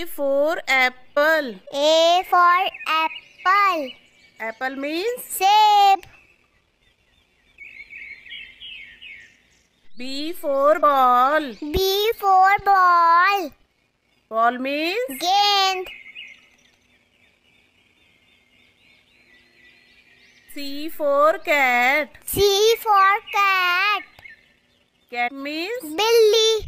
A for apple. A for apple. Apple means? Save. B for ball. B for ball. Ball means? C for cat. C for cat. Cat means? Billy.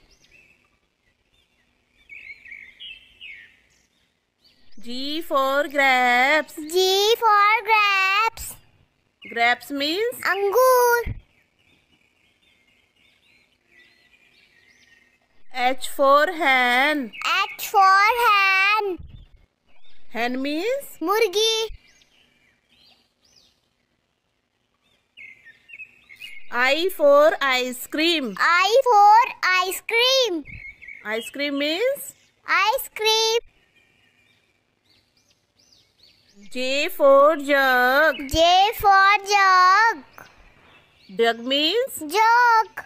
G for grapes. G for grapes. Grapes means? Angur. H for hen. H for hen. Hen means? Murgi. I for ice cream. I for ice cream. Ice cream means? Ice cream. J for jug. J for jug. Jug means? Jug.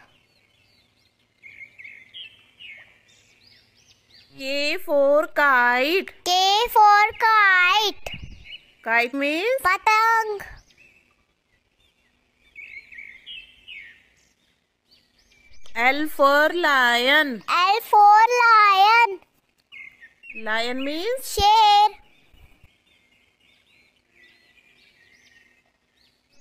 K for kite. K for kite. Kite means? Patang. L for lion. L for lion. Lion means? Share.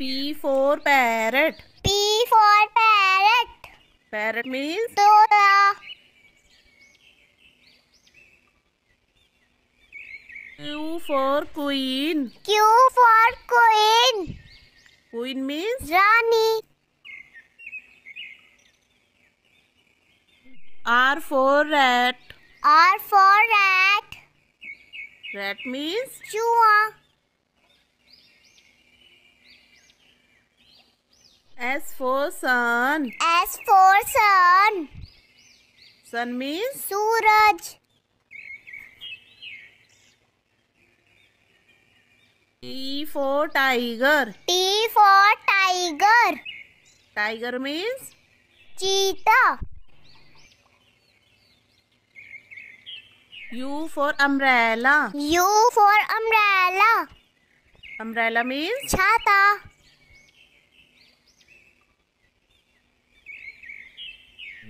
P for parrot. P for parrot. Parrot means? Dora. Q for queen. Q for queen. Queen means? Rani. R for rat. R for rat. Rat means? Chua. S for sun. S for sun. Sun means? Suraj. T for tiger. T for tiger. Tiger means? Cheetah. U for umbrella. U for umbrella. Umbrella means? छाता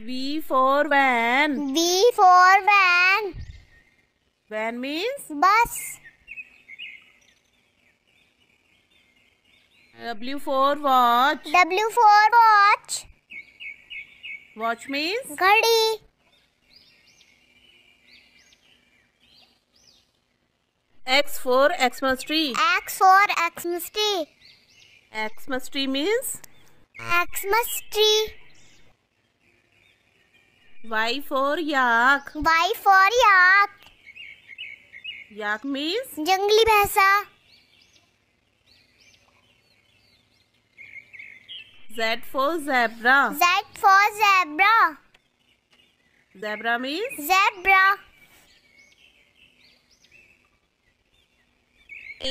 V for van. V for van. Van means? Bus. W for watch. W for watch. Watch means? Ghadi. X for Xmas tree. X for Xmas tree. Xmas tree means? Xmas tree. Y for yak. Y for yak. Yak means जंगली भैंसा. Z for zebra. Z for zebra. Zebra means zebra.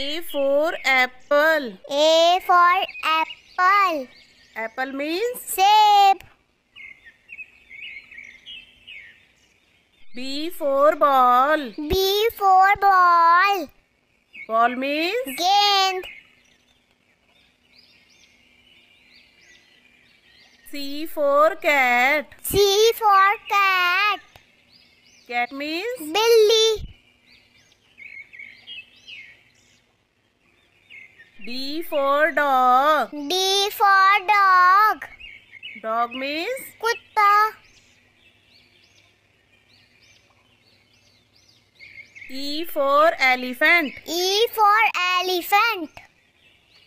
A for apple. A for apple. Apple means save. B for ball. B for ball. Ball means? Game. C for cat. C for cat. Cat means? Billy. D for dog. D for dog. Dog means? Kutta. E for elephant. E for elephant.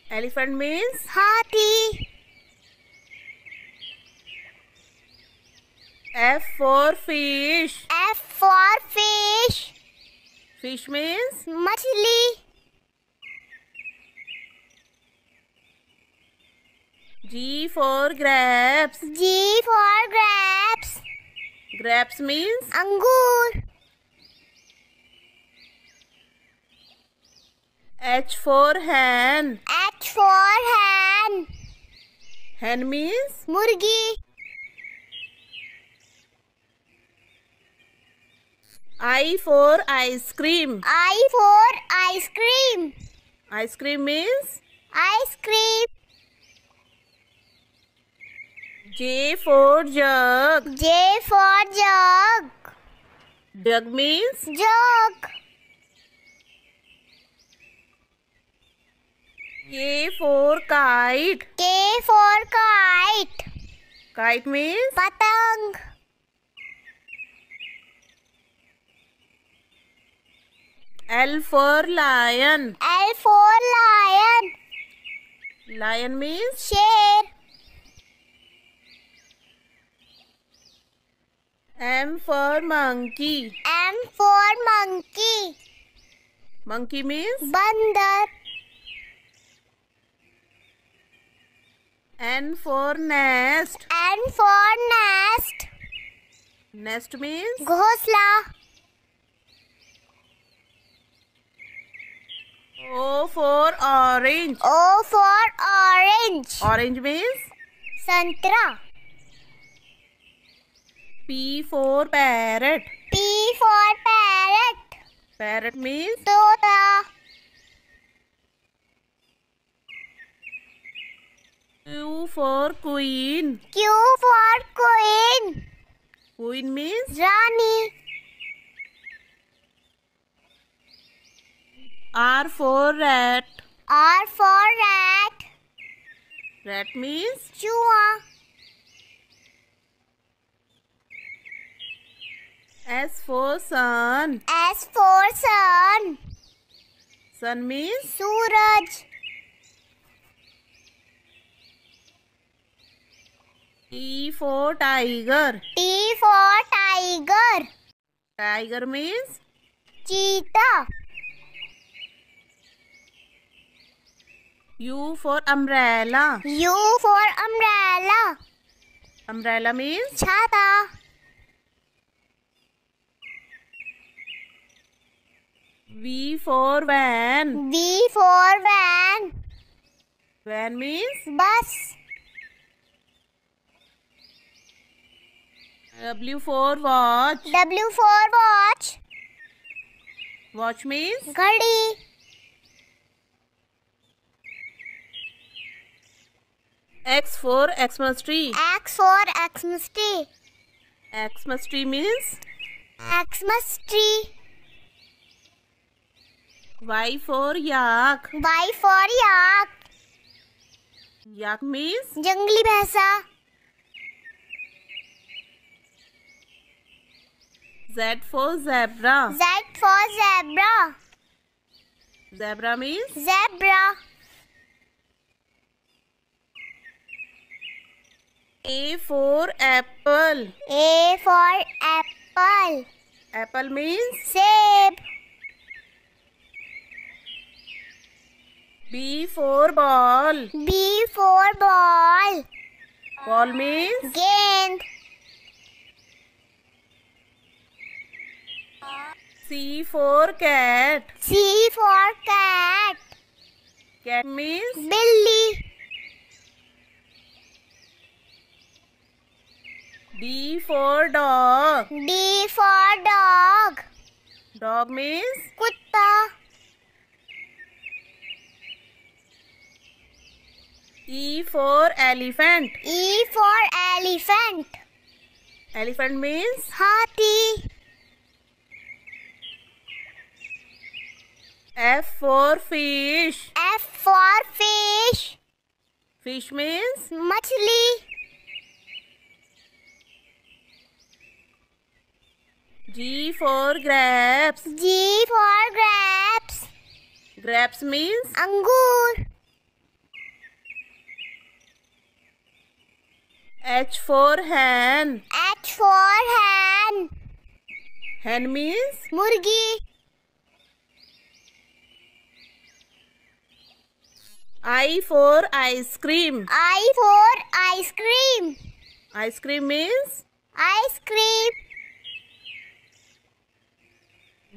Elephant means? Hathi. F for fish. F for fish. Fish means? Machli. G for grapes. G for grapes. Grapes means? Angur. H for hen. H for hen. Hen means? Murgi. I for ice cream. I for ice cream. Ice cream means? Ice cream. J for jug. J for jug. Jug means? Jug. K for kite K for kite kite mean पतंग L for lion L for lion lion mean शेर M for monkey M for monkey monkey means बंदर N for nest. N for nest. Nest means? Ghosla. O for orange. O for orange. Orange means? Santra. P for parrot. P for parrot. Parrot means? Tota. Q for queen. Q for queen. Queen means? Rani. R for rat. R for rat. Rat means? Chua. S for sun. S for sun. Sun means? Suraj. T for tiger T for tiger tiger means चीता U for umbrella. U for umbrella. Umbrella means chhata. V for van. V for van. Van means bus. W for watch. W for watch. Watch means? घड़ी. X for Xmas tree. X for Xmas tree. Xmas tree means? Xmas tree. Y for yak. Y for yak. Yak means? जंगली भैंसा. Z for zebra. Z for zebra. Zebra means? Zebra. A for apple. A for apple. Apple means? Save. B for ball. B for ball. Ball means? Game. C for cat. C for cat. Cat means Billy. D for dog. D for dog. Dog means Kutta. E for elephant. E for elephant. Elephant means Hathi. F for fish. F for fish. Fish means? Machli. G for grapes. G for grapes. Grapes means? Angur. H for hen. H for hen. Hen means? Murgi. I for ice cream I for ice cream ice cream means ice cream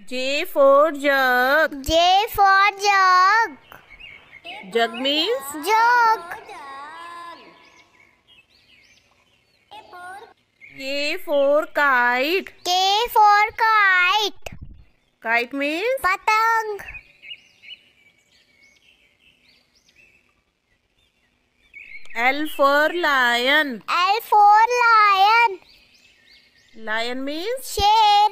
J for jug J for jug jug means jug K for kite K for kite kite means पतंग L for lion. L for lion. Lion means? Share.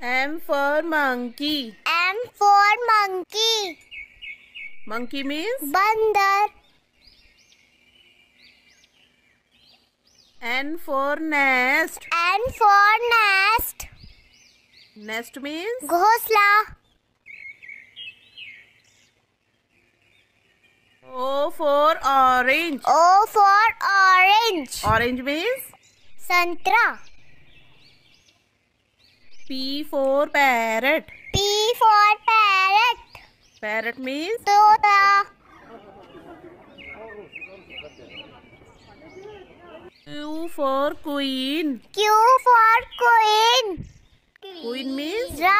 M for monkey. M for monkey. Monkey means? Bandar. N for nest. N for nest. Nest means? Ghosla. O for orange. O for orange. Orange means? Santra. P for parrot. P for parrot. Parrot means? Tota. Q for queen. Q for queen. Queen means? Ra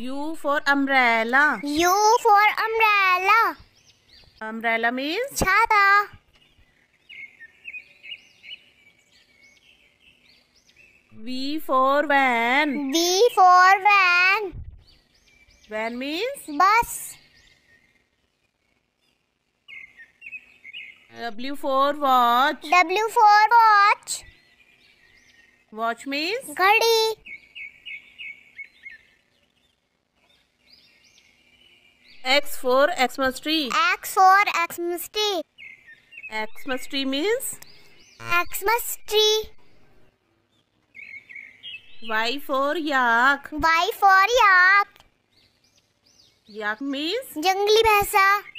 U for umbrella. U for umbrella. Umbrella means chhata. V for van. V for van. Van means bus. W for watch. W for watch. Watch means घड़ी. X for Xmas tree. X for Xmas tree. Xmas tree means? Xmas tree. Y for yak. Y for yak. Yak means? Jungli bhasa.